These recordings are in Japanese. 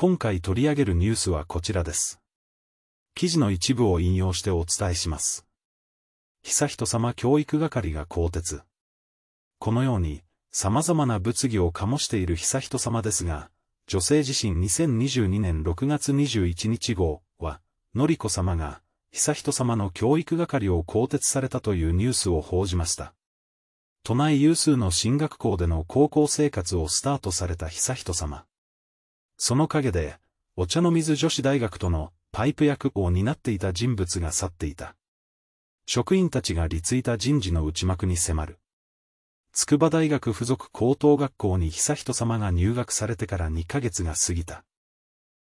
今回取り上げるニュースはこちらです。記事の一部を引用してお伝えします。仁さ様教育係が更迭。このように、様々な物議を醸している悠仁さまですが、女性自身2022年6月21日号は、のりこ様が、悠仁様の教育係を更迭されたというニュースを報じました。都内有数の進学校での高校生活をスタートされた悠仁様。その陰で、お茶の水女子大学とのパイプ役を担っていた人物が去っていた。職員たちが立いた人事の内幕に迫る。筑波大学附属高等学校に悠仁さまが入学されてから2ヶ月が過ぎた。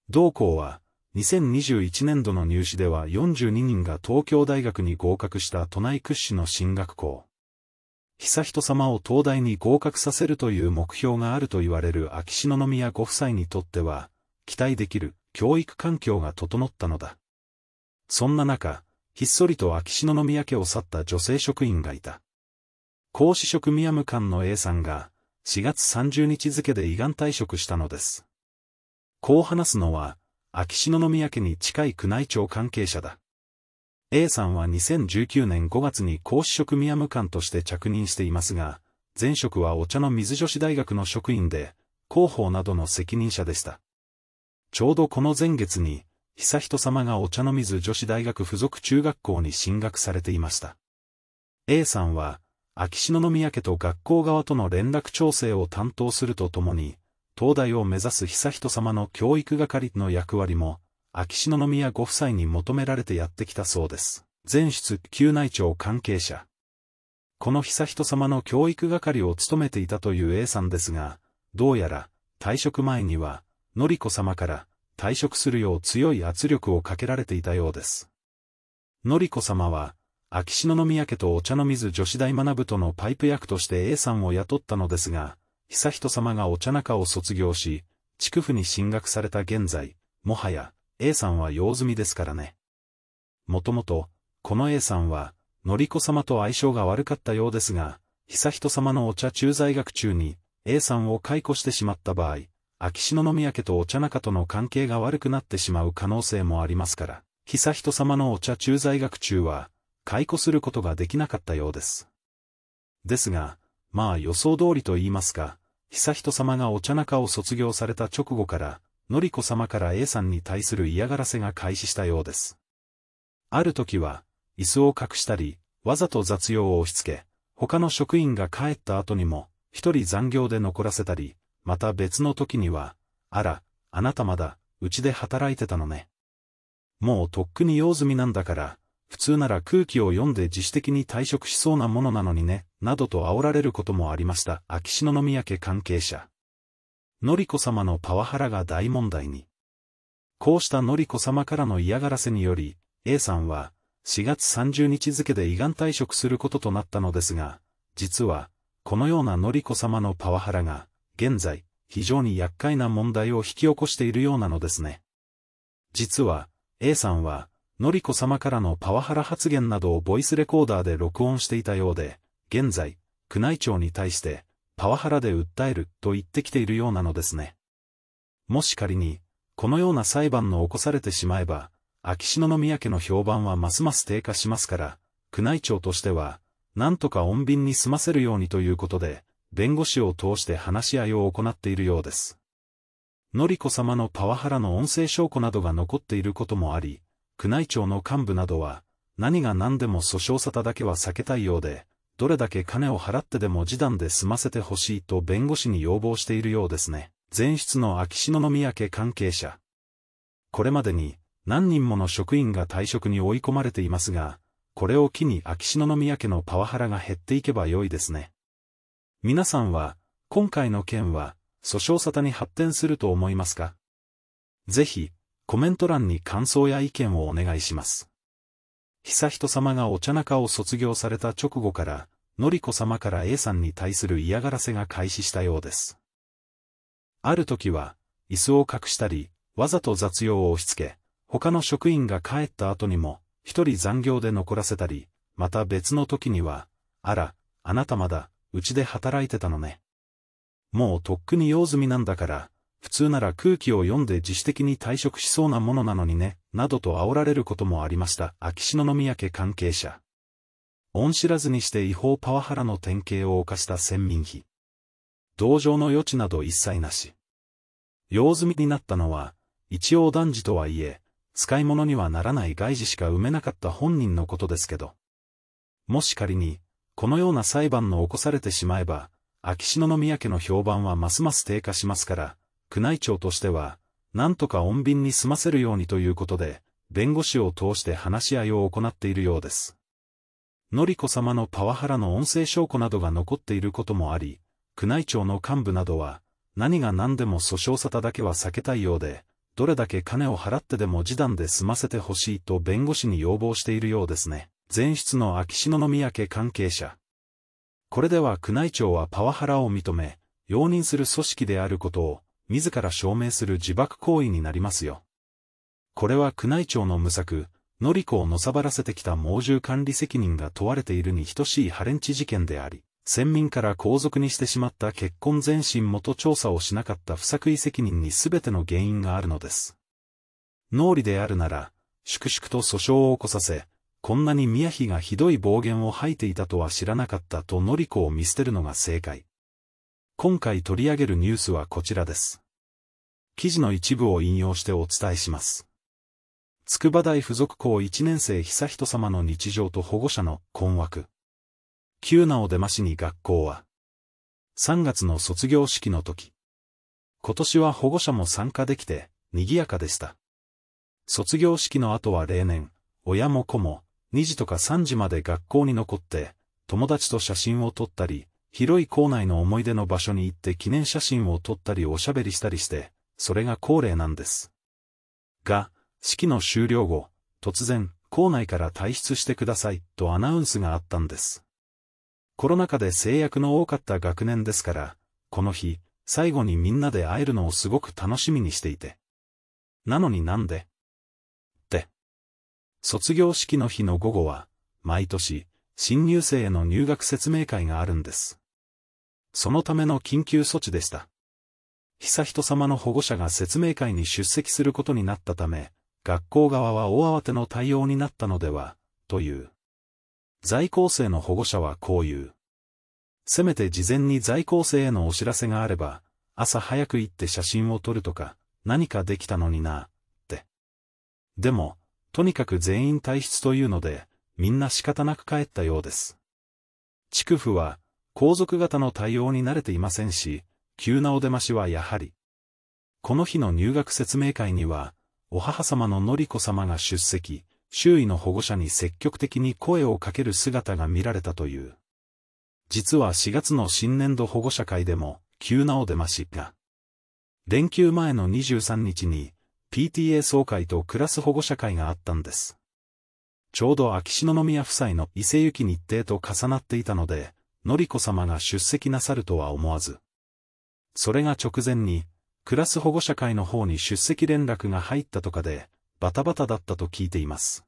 同校は、2021年度の入試では42人が東京大学に合格した都内屈指の進学校。悠仁さまを東大に合格させるという目標があると言われる秋篠宮ご夫妻にとっては、期待できる教育環境が整ったのだ。そんな中、ひっそりと秋篠宮家を去った女性職員がいた。公子職宮務官の A さんが、4月30日付で依願退職したのです。こう話すのは、秋篠宮家に近い宮内庁関係者だ。A さんは2019年5月に講師職宮務官として着任していますが、前職はお茶の水女子大学の職員で、広報などの責任者でした。ちょうどこの前月に、悠仁さまがお茶の水女子大学附属中学校に進学されていました。A さんは、秋篠宮家と学校側との連絡調整を担当するとともに、東大を目指す悠仁さまの教育係の役割も秋篠宮ご夫妻に求められてやってきたそうです。全室宮内庁関係者。この悠仁さまの教育係を務めていたという A さんですが、どうやら、退職前には、のりこ様から、退職するよう強い圧力をかけられていたようです。のりこ様は、秋篠宮家とお茶の水女子大学部とのパイプ役として A さんを雇ったのですが、悠仁さまがお茶中を卒業し、筑府に進学された現在、もはや、A さんは用済みですからね。もともと、この A さんは、のりこ様と相性が悪かったようですが、悠仁様のお茶駐在学中に、A さんを解雇してしまった場合、秋篠宮家とお茶中との関係が悪くなってしまう可能性もありますから、悠仁様のお茶駐在学中は、解雇することができなかったようです。ですが、まあ予想通りと言いますか、悠仁様がお茶中を卒業された直後から、のりこ様から A さんに対する嫌がらせが開始したようです。ある時は、椅子を隠したり、わざと雑用を押し付け、他の職員が帰った後にも、一人残業で残らせたり、また別の時には、あら、あなたまだ、うちで働いてたのね。もうとっくに用済みなんだから、普通なら空気を読んで自主的に退職しそうなものなのにね、などと煽られることもありました。秋篠宮家関係者。のりこ様のパワハラが大問題に。こうしたのりこ様からの嫌がらせにより、A さんは、4月30日付で胃がん退職することとなったのですが、実は、このようなのりこ様のパワハラが、現在、非常に厄介な問題を引き起こしているようなのですね。実は、A さんは、のりこ様からのパワハラ発言などをボイスレコーダーで録音していたようで、現在、宮内庁に対して、パワハラで訴えると言ってきているようなのですね。もし仮に、このような裁判の起こされてしまえば、秋篠宮家の評判はますます低下しますから、宮内庁としては、なんとか穏便に済ませるようにということで、弁護士を通して話し合いを行っているようです。のりこ様のパワハラの音声証拠などが残っていることもあり、宮内庁の幹部などは、何が何でも訴訟沙汰だけは避けたいようで、どれだけ金を払ってでも示談で済ませてほしいと弁護士に要望しているようですね。前出の秋篠宮家関係者。これまでに何人もの職員が退職に追い込まれていますが、これを機に秋篠宮家のパワハラが減っていけばよいですね。皆さんは、今回の件は、訴訟沙汰に発展すると思いますかぜひ、コメント欄に感想や意見をお願いします。悠仁さまがお茶中を卒業された直後から、典子さまから A さんに対する嫌がらせが開始したようです。ある時は、椅子を隠したり、わざと雑用を押し付け、他の職員が帰った後にも、一人残業で残らせたり、また別の時には、あら、あなたまだ、うちで働いてたのね。もうとっくに用済みなんだから、普通なら空気を読んで自主的に退職しそうなものなのにね、などと煽られることもありました、秋篠宮家関係者。恩知らずにして違法パワハラの典型を犯した選民費。同情の余地など一切なし。用済みになったのは、一応男児とはいえ、使い物にはならない外事しか埋めなかった本人のことですけど。もし仮に、このような裁判の起こされてしまえば、秋篠宮家の評判はますます低下しますから、宮内庁としては、なんとか穏便に済ませるようにということで、弁護士を通して話し合いを行っているようです。のりこ様のパワハラの音声証拠などが残っていることもあり、宮内庁の幹部などは、何が何でも訴訟沙汰だけは避けたいようで、どれだけ金を払ってでも示談で済ませてほしいと弁護士に要望しているようですね。前出の秋篠宮家関係者。これでは宮内庁はパワハラを認め、容認する組織であることを、自ら証明する自爆行為になりますよ。これは宮内庁の無策、のりをのさばらせてきた猛獣管理責任が問われているに等しいハレンチ事件であり、先民から皇族にしてしまった結婚前進元調査をしなかった不作為責任に全ての原因があるのです。脳裏であるなら、粛々と訴訟を起こさせ、こんなに宮妃がひどい暴言を吐いていたとは知らなかったとのりを見捨てるのが正解。今回取り上げるニュースはこちらです。記事の一部を引用してお伝えします。筑波大附属校1年生悠仁様の日常と保護者の困惑。急なお出ましに学校は。3月の卒業式の時。今年は保護者も参加できて、賑やかでした。卒業式の後は例年、親も子も、2時とか3時まで学校に残って、友達と写真を撮ったり、広い校内の思い出の場所に行って記念写真を撮ったりおしゃべりしたりして、それが恒例なんです。が、式の終了後、突然、校内から退出してください、とアナウンスがあったんです。コロナ禍で制約の多かった学年ですから、この日、最後にみんなで会えるのをすごく楽しみにしていて。なのになんでって。卒業式の日の午後は、毎年、新入生への入学説明会があるんです。そのための緊急措置でした。悠仁さまの保護者が説明会に出席することになったため、学校側は大慌ての対応になったのでは、という。在校生の保護者はこう言う。せめて事前に在校生へのお知らせがあれば、朝早く行って写真を撮るとか、何かできたのにな、って。でも、とにかく全員退出というので、みんな仕方なく帰ったようです。地区府は、皇族型の対応に慣れていませんし、急なお出ましはやはり。この日の入学説明会には、お母様ののりこ様が出席、周囲の保護者に積極的に声をかける姿が見られたという。実は4月の新年度保護者会でも、急なお出ましが。連休前の23日に、PTA 総会とクラス保護者会があったんです。ちょうど秋篠宮夫妻の伊勢行き日程と重なっていたので、のりこ様が出席なさるとは思わず。それが直前に、クラス保護者会の方に出席連絡が入ったとかで、バタバタだったと聞いています。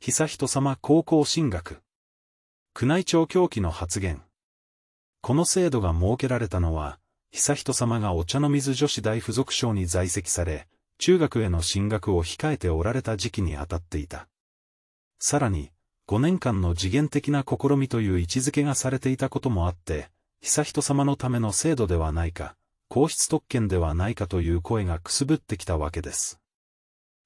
久人様高校進学。宮内庁狂気の発言。この制度が設けられたのは、悠仁様がお茶の水女子大附属省に在籍され、中学への進学を控えておられた時期にあたっていた。さらに、5年間の次元的な試みという位置づけがされていたこともあって、悠仁様のための制度ではないか、皇室特権ではないかという声がくすぶってきたわけです。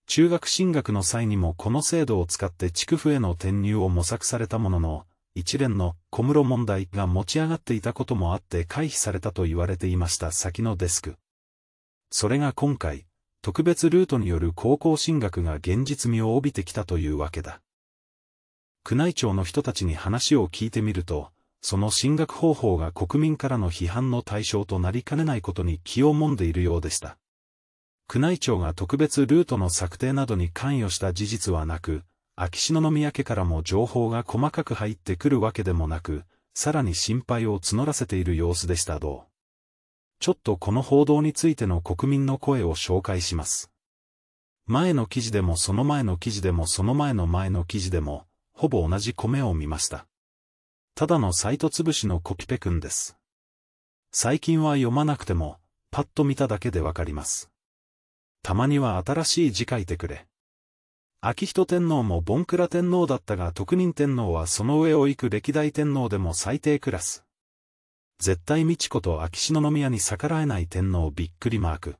中学進学の際にもこの制度を使って地区府への転入を模索されたものの、一連の小室問題が持ち上がっていたこともあって回避されたと言われていました先のデスク。それが今回、特別ルートによる高校進学が現実味を帯びてきたというわけだ。宮内庁の人たちに話を聞いてみると、その進学方法が国民からの批判の対象となりかねないことに気をもんでいるようでした。宮内庁が特別ルートの策定などに関与した事実はなく、秋篠宮家からも情報が細かく入ってくるわけでもなく、さらに心配を募らせている様子でしたどう。ちょっとこの報道についての国民の声を紹介します。前の記事でもその前の記事でもその前の前の記事でも、ほぼ同じ米を見ました。ただのサイト潰しのコキペくんです。最近は読まなくても、パッと見ただけでわかります。たまには新しい字書いてくれ。秋人天皇もボンクラ天皇だったが特任天皇はその上を行く歴代天皇でも最低クラス。絶対美智子と秋篠宮に逆らえない天皇びっくりマーク。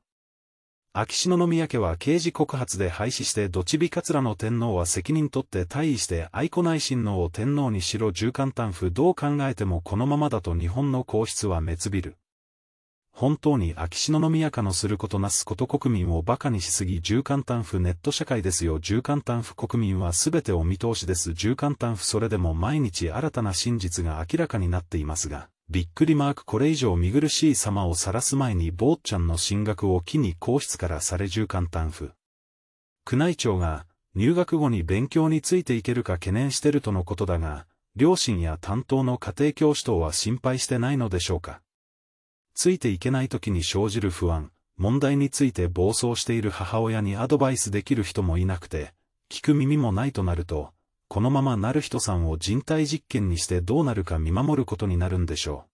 秋篠宮家は刑事告発で廃止してどちびかつらの天皇は責任取って退位して愛子内親王を天皇にしろ重官単府どう考えてもこのままだと日本の皇室は滅びる。本当に秋篠宮家のすることなすこと国民を馬鹿にしすぎ重官単府ネット社会ですよ重官単府国民はすべてお見通しです重官単府それでも毎日新たな真実が明らかになっていますがびっくりマークこれ以上見苦しい様を晒す前に坊ちゃんの進学を機に皇室からされ重簡単負。宮内庁が入学後に勉強についていけるか懸念してるとのことだが、両親や担当の家庭教師等は心配してないのでしょうか。ついていけない時に生じる不安、問題について暴走している母親にアドバイスできる人もいなくて、聞く耳もないとなると、このままなる人さんを人体実験にしてどうなるか見守ることになるんでしょう。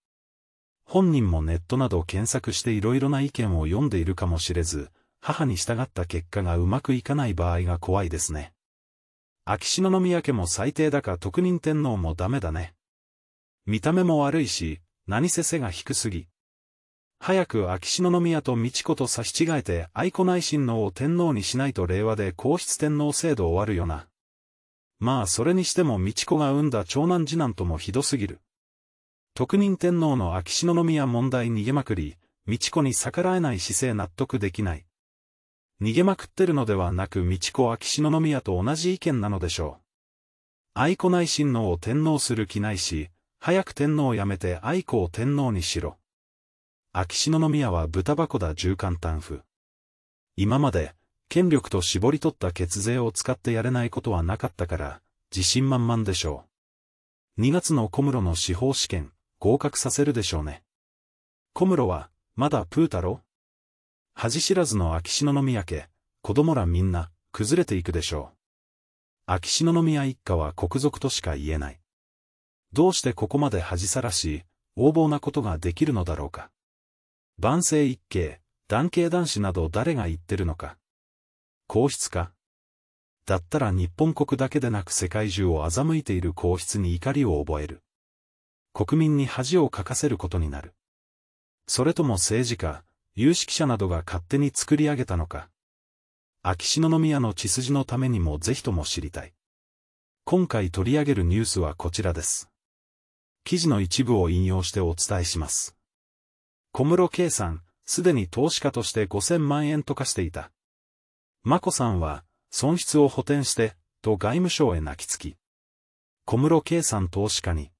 本人もネットなど検索していろいろな意見を読んでいるかもしれず、母に従った結果がうまくいかない場合が怖いですね。秋篠宮家も最低だか特任天皇もダメだね。見た目も悪いし、何せ背が低すぎ。早く秋篠宮と美智子と差し違えて愛子内親王を天皇にしないと令和で皇室天皇制度終わるよな。まあそれにしても道子が産んだ長男次男ともひどすぎる。特任天皇の秋篠宮問題逃げまくり、道子に逆らえない姿勢納得できない。逃げまくってるのではなく道子秋篠宮と同じ意見なのでしょう。愛子内親王を天皇する気ないし、早く天皇を辞めて愛子を天皇にしろ。秋篠宮は豚箱だ重間単府。今まで、権力と絞り取った血税を使ってやれないことはなかったから、自信満々でしょう。2月の小室の司法試験、合格させるでしょうね。小室は、まだプー太郎恥知らずの秋篠宮家、子供らみんな、崩れていくでしょう。秋篠宮一家は国賊としか言えない。どうしてここまで恥さらし、横暴なことができるのだろうか。万世一系、男系男子など誰が言ってるのか。皇室かだったら日本国だけでなく世界中を欺いている皇室に怒りを覚える。国民に恥をかかせることになる。それとも政治家、有識者などが勝手に作り上げたのか。秋篠宮の血筋のためにもぜひとも知りたい。今回取り上げるニュースはこちらです。記事の一部を引用してお伝えします。小室圭さん、すでに投資家として5000万円とかしていた。眞子さんは、損失を補填して、と外務省へ泣きつき、小室圭さん投資家に、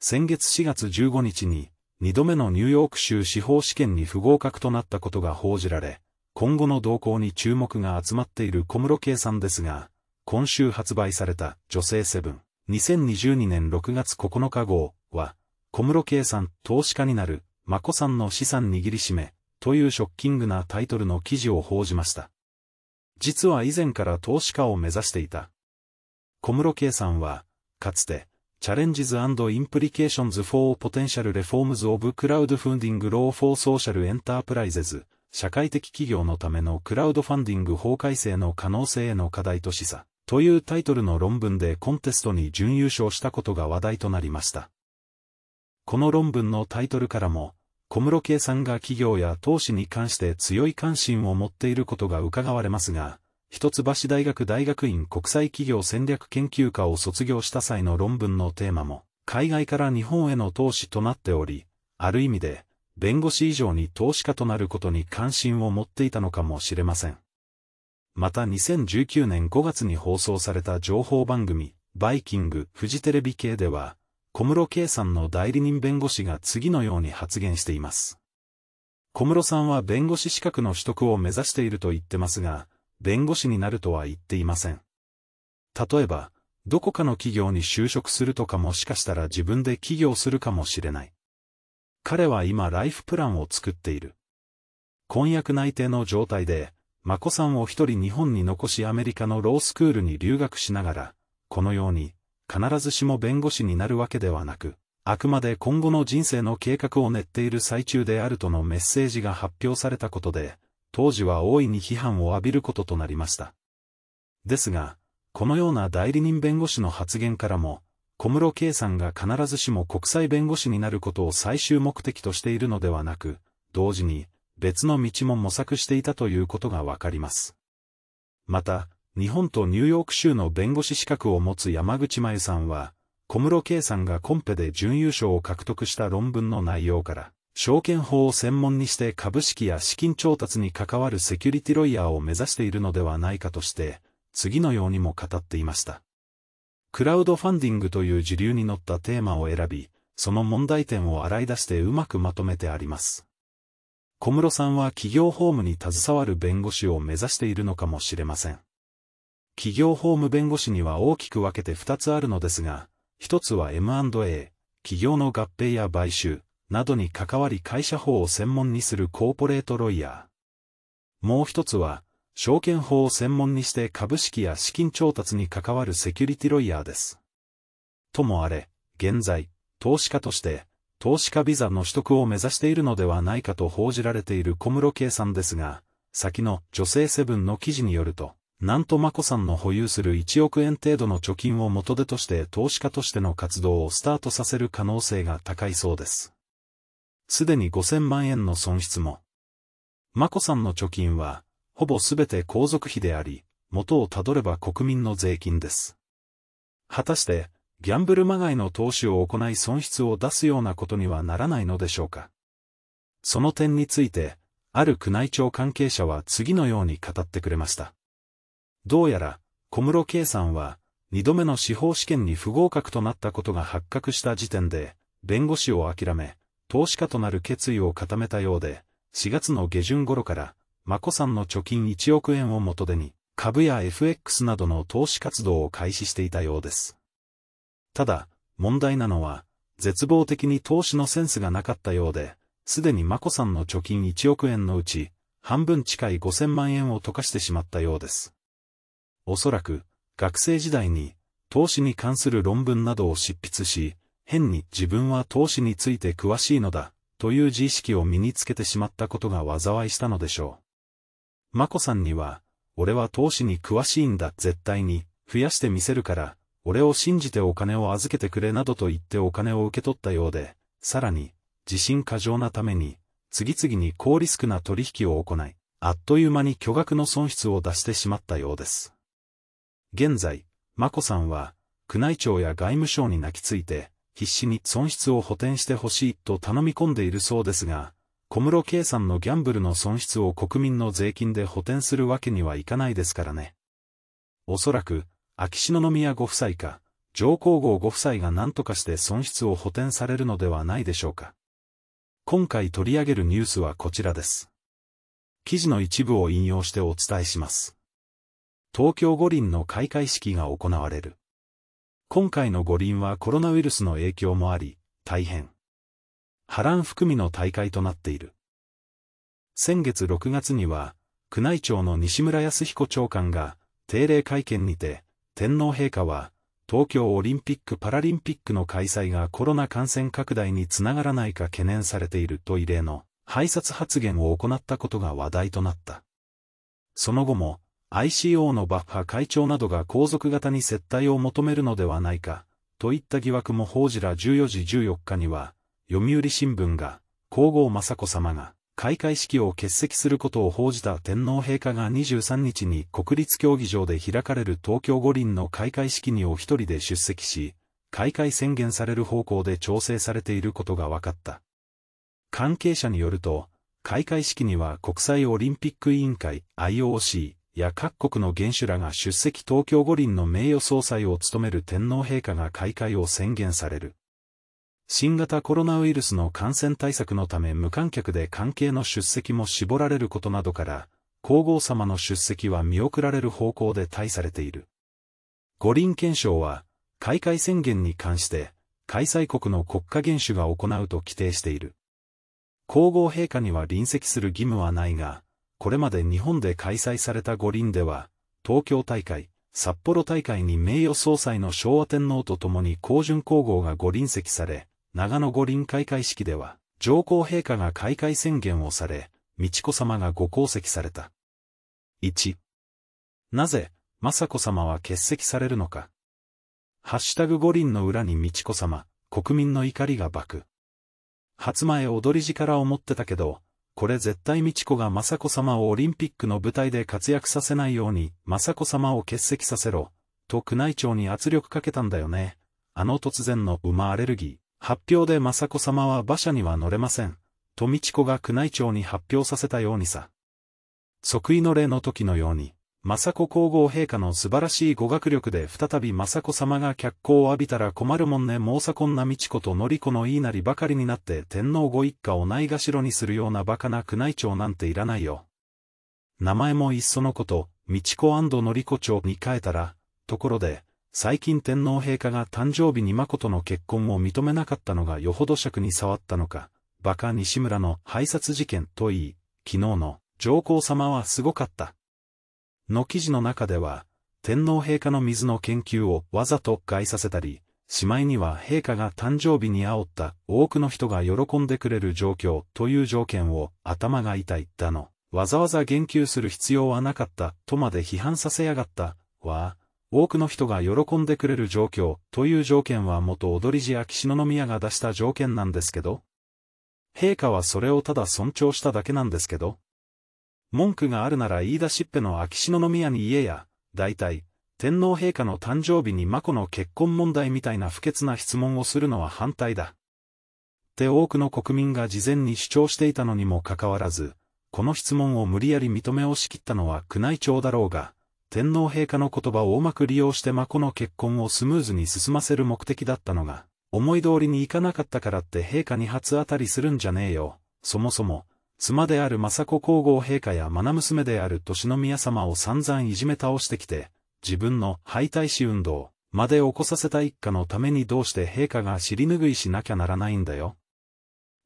先月4月15日に、2度目のニューヨーク州司法試験に不合格となったことが報じられ、今後の動向に注目が集まっている小室圭さんですが、今週発売された女性セブン、2022年6月9日号は、小室圭さん投資家になる、眞子さんの資産握りしめ、というショッキングなタイトルの記事を報じました。実は以前から投資家を目指していた。小室圭さんは、かつて、チャレンジズインプリケーションズ・フォー・ポテンシャル・レフォームズ・オブ・クラウドフンディング・ロー・フォー・ソーシャル・エンタープライゼズ、社会的企業のためのクラウドファンディング法改正の可能性への課題と示唆、というタイトルの論文でコンテストに準優勝したことが話題となりました。この論文のタイトルからも、小室圭さんが企業や投資に関して強い関心を持っていることが伺われますが、一橋大学大学院国際企業戦略研究科を卒業した際の論文のテーマも、海外から日本への投資となっており、ある意味で、弁護士以上に投資家となることに関心を持っていたのかもしれません。また2019年5月に放送された情報番組、バイキング、フジテレビ系では、小室圭さんの代理人弁護士が次のように発言しています。小室さんは弁護士資格の取得を目指していると言ってますが、弁護士になるとは言っていません。例えば、どこかの企業に就職するとかもしかしたら自分で起業するかもしれない。彼は今ライフプランを作っている。婚約内定の状態で、真子さんを一人日本に残しアメリカのロースクールに留学しながら、このように必ずしも弁護士になるわけではなく、あくまで今後の人生の計画を練っている最中であるとのメッセージが発表されたことで、当時は大いに批判を浴びることとなりました。ですが、このような代理人弁護士の発言からも、小室圭さんが必ずしも国際弁護士になることを最終目的としているのではなく、同時に別の道も模索していたということがわかります。また、日本とニューヨーク州の弁護士資格を持つ山口真由さんは、小室圭さんがコンペで準優勝を獲得した論文の内容から、証券法を専門にして株式や資金調達に関わるセキュリティロイヤーを目指しているのではないかとして、次のようにも語っていました。クラウドファンディングという時流に乗ったテーマを選び、その問題点を洗い出してうまくまとめてあります。小室さんは企業法務に携わる弁護士を目指しているのかもしれません。企業法務弁護士には大きく分けて2つあるのですが、1つは M&A、企業の合併や買収などに関わり会社法を専門にするコーポレートロイヤー。もう1つは、証券法を専門にして株式や資金調達に関わるセキュリティロイヤーです。ともあれ、現在、投資家として、投資家ビザの取得を目指しているのではないかと報じられている小室圭さんですが、先の女性セブンの記事によると、なんとマ子さんの保有する1億円程度の貯金を元手として投資家としての活動をスタートさせる可能性が高いそうです。すでに5000万円の損失も。マ子さんの貯金は、ほぼすべて皇族費であり、元をたどれば国民の税金です。果たして、ギャンブルまがいの投資を行い損失を出すようなことにはならないのでしょうか。その点について、ある宮内庁関係者は次のように語ってくれました。どうやら、小室圭さんは、二度目の司法試験に不合格となったことが発覚した時点で、弁護士を諦め、投資家となる決意を固めたようで、4月の下旬頃から、眞子さんの貯金1億円を元手に、株や FX などの投資活動を開始していたようです。ただ、問題なのは、絶望的に投資のセンスがなかったようで、すでに眞子さんの貯金1億円のうち、半分近い5000万円を溶かしてしまったようです。おそらく、学生時代に、投資に関する論文などを執筆し、変に自分は投資について詳しいのだ、という自意識を身につけてしまったことが災いしたのでしょう。眞子さんには、俺は投資に詳しいんだ、絶対に、増やしてみせるから、俺を信じてお金を預けてくれなどと言ってお金を受け取ったようで、さらに、自信過剰なために、次々に高リスクな取引を行い、あっという間に巨額の損失を出してしまったようです。現在、眞子さんは、宮内庁や外務省に泣きついて、必死に損失を補填してほしいと頼み込んでいるそうですが、小室圭さんのギャンブルの損失を国民の税金で補填するわけにはいかないですからね。おそらく、秋篠宮ご夫妻か、上皇后ご夫妻が何とかして損失を補填されるのではないでしょうか。今回取り上げるニュースはこちらです。記事の一部を引用してお伝えします。東京五輪の開会式が行われる。今回の五輪はコロナウイルスの影響もあり、大変。波乱含みの大会となっている。先月6月には、宮内庁の西村康彦長官が、定例会見にて、天皇陛下は、東京オリンピック・パラリンピックの開催がコロナ感染拡大につながらないか懸念されていると異例の、拝察発言を行ったことが話題となった。その後も、ICO のバッハ会長などが皇族方に接待を求めるのではないか、といった疑惑も報じら14時14日には、読売新聞が、皇后雅子様が、開会式を欠席することを報じた天皇陛下が23日に国立競技場で開かれる東京五輪の開会式にお一人で出席し、開会宣言される方向で調整されていることが分かった。関係者によると、開会式には国際オリンピック委員会 IOC、や各国の元首らが出席東京五輪の名誉総裁を務める天皇陛下が開会を宣言される。新型コロナウイルスの感染対策のため無観客で関係の出席も絞られることなどから、皇后様の出席は見送られる方向で対されている。五輪憲章は、開会宣言に関して、開催国の国家元首が行うと規定している。皇后陛下には臨席する義務はないが、これまで日本で開催された五輪では、東京大会、札幌大会に名誉総裁の昭和天皇と共に皇順皇后が五輪席され、長野五輪開会式では、上皇陛下が開会宣言をされ、美智子様がご功績された。1. なぜ、雅子様は欠席されるのか。ハッシュタグ五輪の裏に美智子様、国民の怒りが爆。初前踊り力を持ってたけど、これ絶対美智子が雅子様をオリンピックの舞台で活躍させないように、雅子様を欠席させろ、と宮内庁に圧力かけたんだよね。あの突然の馬アレルギー。発表で雅子様は馬車には乗れません。と美智子が宮内庁に発表させたようにさ。即位の礼の時のように。雅子皇后陛下の素晴らしい語学力で再び雅子様が脚光を浴びたら困るもんねもうさこんな道子と典子の言いなりばかりになって天皇ご一家をないがしろにするような馬鹿な宮内庁なんていらないよ。名前もいっそのこと、美智子典子町に変えたら、ところで、最近天皇陛下が誕生日に誠の結婚を認めなかったのがよほど尺に触ったのか、馬鹿西村の拝察事件といい、昨日の上皇様はすごかった。の記事の中では、天皇陛下の水の研究をわざと害させたり、しまいには陛下が誕生日に煽った多くの人が喜んでくれる状況という条件を頭が痛いだの、わざわざ言及する必要はなかったとまで批判させやがったは、多くの人が喜んでくれる状況という条件は元踊り寺秋篠宮が出した条件なんですけど、陛下はそれをただ尊重しただけなんですけど、文句があるなら言い出しっぺの秋篠宮に言えや、大体、天皇陛下の誕生日に真子の結婚問題みたいな不潔な質問をするのは反対だ。って多くの国民が事前に主張していたのにもかかわらず、この質問を無理やり認め押し切ったのは宮内庁だろうが、天皇陛下の言葉をうまく利用して孫の結婚をスムーズに進ませる目的だったのが、思い通りにいかなかったからって陛下に初当たりするんじゃねえよ。そもそも、妻である雅子皇后陛下や愛娘である年宮様を散々いじめ倒してきて、自分の敗退死運動まで起こさせた一家のためにどうして陛下が尻拭いしなきゃならないんだよ。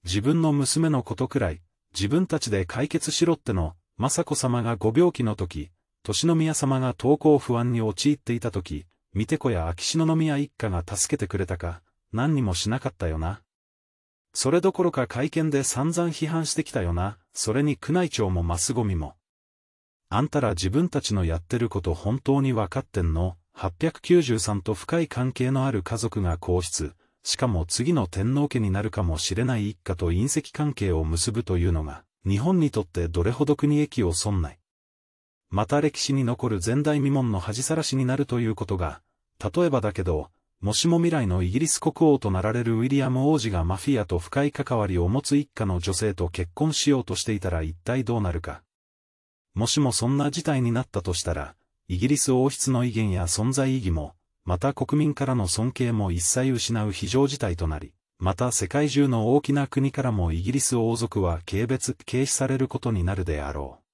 自分の娘のことくらい、自分たちで解決しろっての、雅子様がご病気の時、年宮様が登校不安に陥っていた時、見て子や秋篠宮一家が助けてくれたか、何にもしなかったよな。それどころか会見で散々批判してきたよな、それに宮内庁もマスゴミも。あんたら自分たちのやってること本当にわかってんの ?893 と深い関係のある家族が皇室、しかも次の天皇家になるかもしれない一家と隕石関係を結ぶというのが、日本にとってどれほど国益を損ない。また歴史に残る前代未聞の恥さらしになるということが、例えばだけど、もしも未来のイギリス国王となられるウィリアム王子がマフィアと深い関わりを持つ一家の女性と結婚しようとしていたら一体どうなるか。もしもそんな事態になったとしたら、イギリス王室の威厳や存在意義も、また国民からの尊敬も一切失う非常事態となり、また世界中の大きな国からもイギリス王族は軽蔑、軽視されることになるであろう。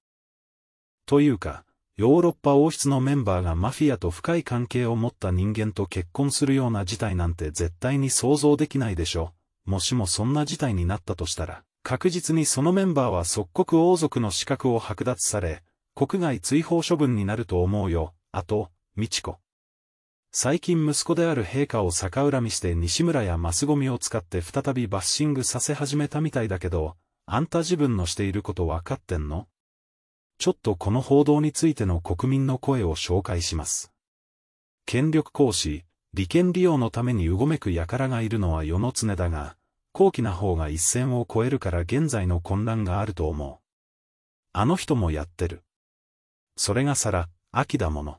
というか、ヨーロッパ王室のメンバーがマフィアと深い関係を持った人間と結婚するような事態なんて絶対に想像できないでしょう。もしもそんな事態になったとしたら、確実にそのメンバーは即刻王族の資格を剥奪され、国外追放処分になると思うよ。あと、美智子。最近息子である陛下を逆恨みして西村やマスゴミを使って再びバッシングさせ始めたみたいだけど、あんた自分のしていること分かってんのちょっとこの報道についての国民の声を紹介します。権力行使、利権利用のためにうごめく輩がいるのは世の常だが、高貴な方が一線を越えるから現在の混乱があると思う。あの人もやってる。それがさら、秋だもの。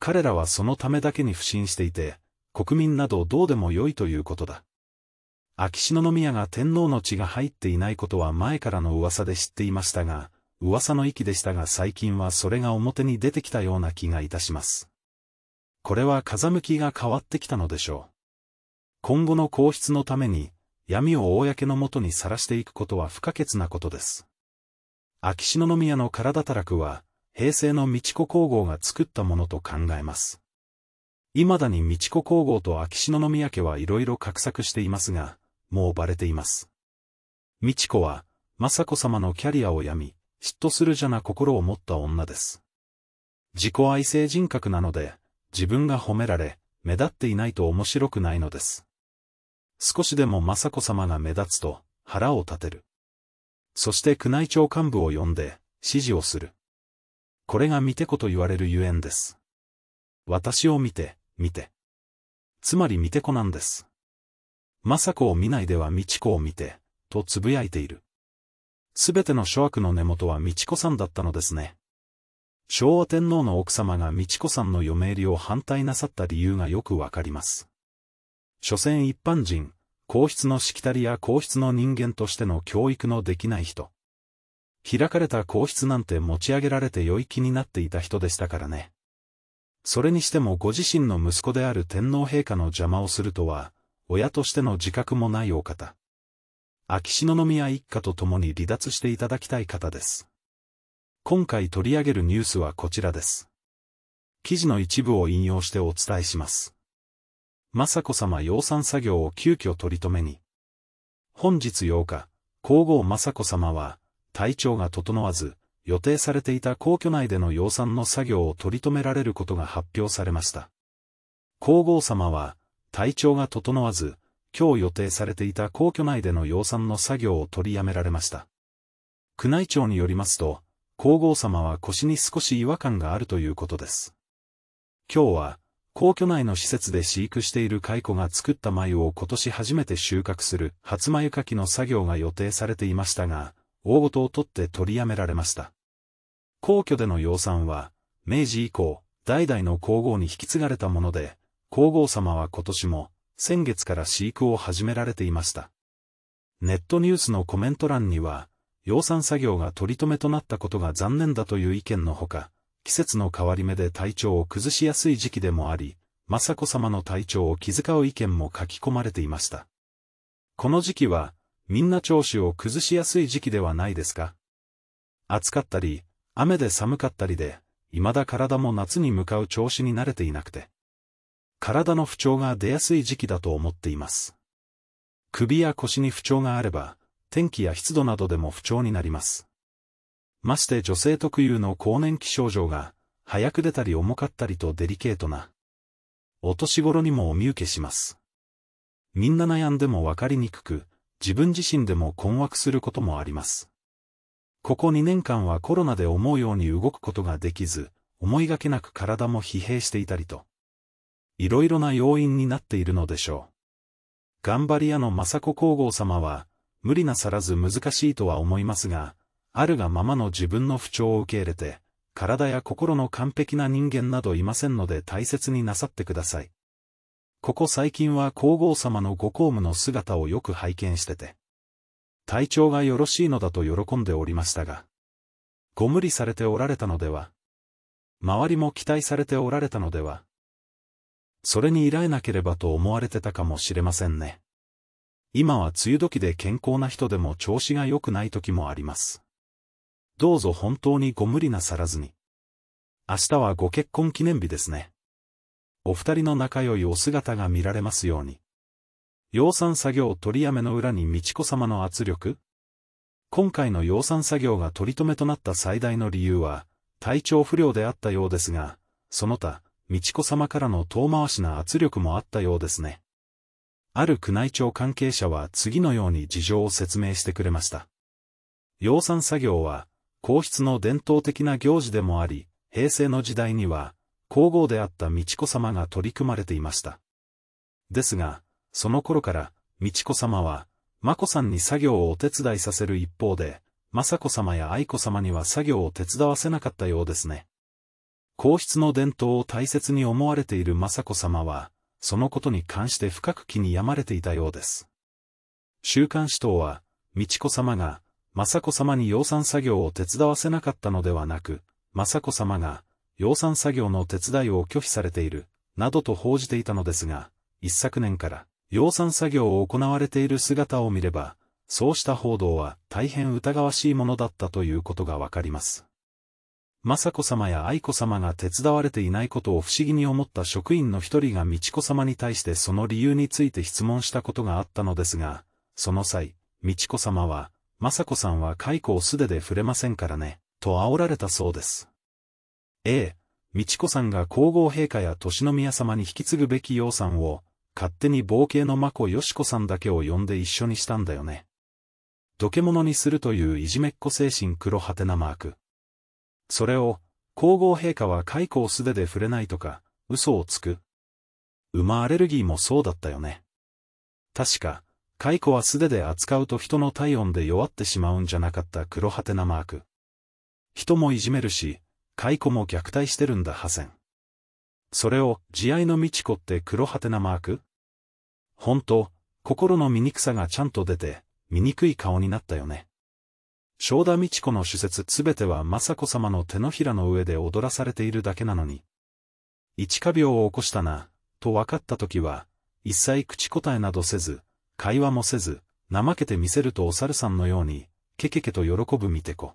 彼らはそのためだけに不信していて、国民などどうでもよいということだ。秋篠宮が天皇の血が入っていないことは前からの噂で知っていましたが、噂の域でしたが最近はそれが表に出てきたような気がいたします。これは風向きが変わってきたのでしょう。今後の皇室のために、闇を公のもとにさらしていくことは不可欠なことです。秋篠宮の体たらくは、平成の道子皇后が作ったものと考えます。未だに道子皇后と秋篠宮家はいろいろ画策していますが、もうバレています。道子は、雅子様のキャリアを闇、嫉妬するじゃな心を持った女です。自己愛性人格なので、自分が褒められ、目立っていないと面白くないのです。少しでも雅子様が目立つと、腹を立てる。そして宮内庁幹部を呼んで、指示をする。これが見てこと言われるゆえんです。私を見て、見て。つまり見て子なんです。雅子を見ないでは道子を見て、とつぶやいている。すべての諸悪の根元は美智子さんだったのですね。昭和天皇の奥様が美智子さんの嫁入りを反対なさった理由がよくわかります。所詮一般人、皇室のしきたりや皇室の人間としての教育のできない人。開かれた皇室なんて持ち上げられて良い気になっていた人でしたからね。それにしてもご自身の息子である天皇陛下の邪魔をするとは、親としての自覚もないお方。秋篠宮一家と共に離脱していただきたい方です。今回取り上げるニュースはこちらです。記事の一部を引用してお伝えします。雅子さま養蚕作業を急遽取り留めに。本日8日、皇后雅子さまは、体調が整わず、予定されていた皇居内での養蚕の作業を取り留められることが発表されました。皇后さまは、体調が整わず、今日予定されていた皇居内での養蚕の作業を取りやめられました。宮内庁によりますと、皇后様は腰に少し違和感があるということです。今日は、皇居内の施設で飼育している蚕が作った繭を今年初めて収穫する初繭かきの作業が予定されていましたが、大事を取って取りやめられました。皇居での養蚕は、明治以降、代々の皇后に引き継がれたもので、皇后様は今年も、先月から飼育を始められていました。ネットニュースのコメント欄には、養蚕作業が取り留めとなったことが残念だという意見のほか、季節の変わり目で体調を崩しやすい時期でもあり、雅子さまの体調を気遣う意見も書き込まれていました。この時期は、みんな調子を崩しやすい時期ではないですか暑かったり、雨で寒かったりで、未だ体も夏に向かう調子に慣れていなくて。体の不調が出やすい時期だと思っています。首や腰に不調があれば、天気や湿度などでも不調になります。まして女性特有の更年期症状が、早く出たり重かったりとデリケートな、お年頃にもお見受けします。みんな悩んでもわかりにくく、自分自身でも困惑することもあります。ここ2年間はコロナで思うように動くことができず、思いがけなく体も疲弊していたりと。いろいろな要因になっているのでしょう。頑張り屋の雅子皇后様は、無理なさらず難しいとは思いますが、あるがままの自分の不調を受け入れて、体や心の完璧な人間などいませんので大切になさってください。ここ最近は皇后様のご公務の姿をよく拝見してて、体調がよろしいのだと喜んでおりましたが、ご無理されておられたのでは、周りも期待されておられたのでは、それに依頼なければと思われてたかもしれませんね。今は梅雨時で健康な人でも調子が良くない時もあります。どうぞ本当にご無理なさらずに。明日はご結婚記念日ですね。お二人の仲良いお姿が見られますように。養蚕作業取りやめの裏に美智子様の圧力今回の養蚕作業が取り留めとなった最大の理由は、体調不良であったようですが、その他、美智子様からの遠回しな圧力もあったようですね。ある宮内庁関係者は次のように事情を説明してくれました。養蚕作業は、皇室の伝統的な行事でもあり、平成の時代には、皇后であった美智子様が取り組まれていました。ですが、その頃から、美智子様は、眞子さんに作業をお手伝いさせる一方で、雅子様や愛子様には作業を手伝わせなかったようですね。皇室の伝統を大切に思われている雅子さまは、そのことに関して深く気に病まれていたようです。週刊誌等は、美智子さまが、雅子さまに養蚕作業を手伝わせなかったのではなく、雅子さまが、養蚕作業の手伝いを拒否されている、などと報じていたのですが、一昨年から、養蚕作業を行われている姿を見れば、そうした報道は大変疑わしいものだったということがわかります。雅子様や愛子様が手伝われていないことを不思議に思った職員の一人が美智子様に対してその理由について質問したことがあったのですが、その際、美智子様は、雅子さんは雇を素手で触れませんからね、と煽られたそうです。ええ、美智子さんが皇后陛下や年宮様に引き継ぐべき洋さんを、勝手に冒険の真子よし子さんだけを呼んで一緒にしたんだよね。土け物にするといういじめっ子精神黒はてなマーク。それを、皇后陛下は蚕を素手で触れないとか、嘘をつく。馬アレルギーもそうだったよね。確か、蚕は素手で扱うと人の体温で弱ってしまうんじゃなかった黒果てなマーク。人もいじめるし、蚕も虐待してるんだハセン。それを、慈愛の美智子って黒果てなマークほんと、心の醜さがちゃんと出て、醜い顔になったよね。正田美智子の主説すべては雅子様の手のひらの上で踊らされているだけなのに。一過病を起こしたな、と分かった時は、一切口答えなどせず、会話もせず、怠けて見せるとお猿さんのように、けけけと喜ぶみてこ。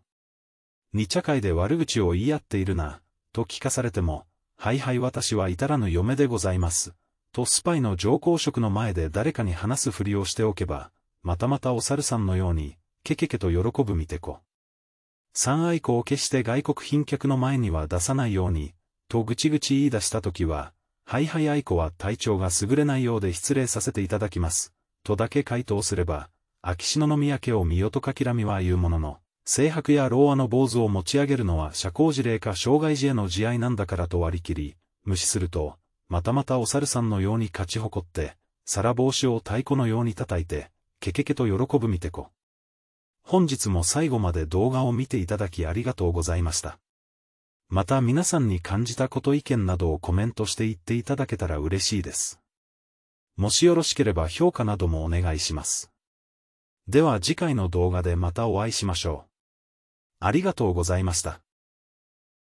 二茶会で悪口を言い合っているな、と聞かされても、はいはい私は至らぬ嫁でございます。とスパイの上皇職の前で誰かに話すふりをしておけば、またまたお猿さんのように、けけけと喜ぶみてこ。三愛子を決して外国賓客の前には出さないように、とぐちぐち言い出したときは、はいはい愛子は体調が優れないようで失礼させていただきます、とだけ回答すれば、秋篠宮家を見よとかきらみは言うものの、制白や老和の坊主を持ち上げるのは社交辞令か障害児への慈愛なんだからと割り切り、無視すると、またまたお猿さんのように勝ち誇って、皿帽子を太鼓のように叩いて、けけけと喜ぶみてこ。本日も最後まで動画を見ていただきありがとうございました。また皆さんに感じたこと意見などをコメントして言っていただけたら嬉しいです。もしよろしければ評価などもお願いします。では次回の動画でまたお会いしましょう。ありがとうございました。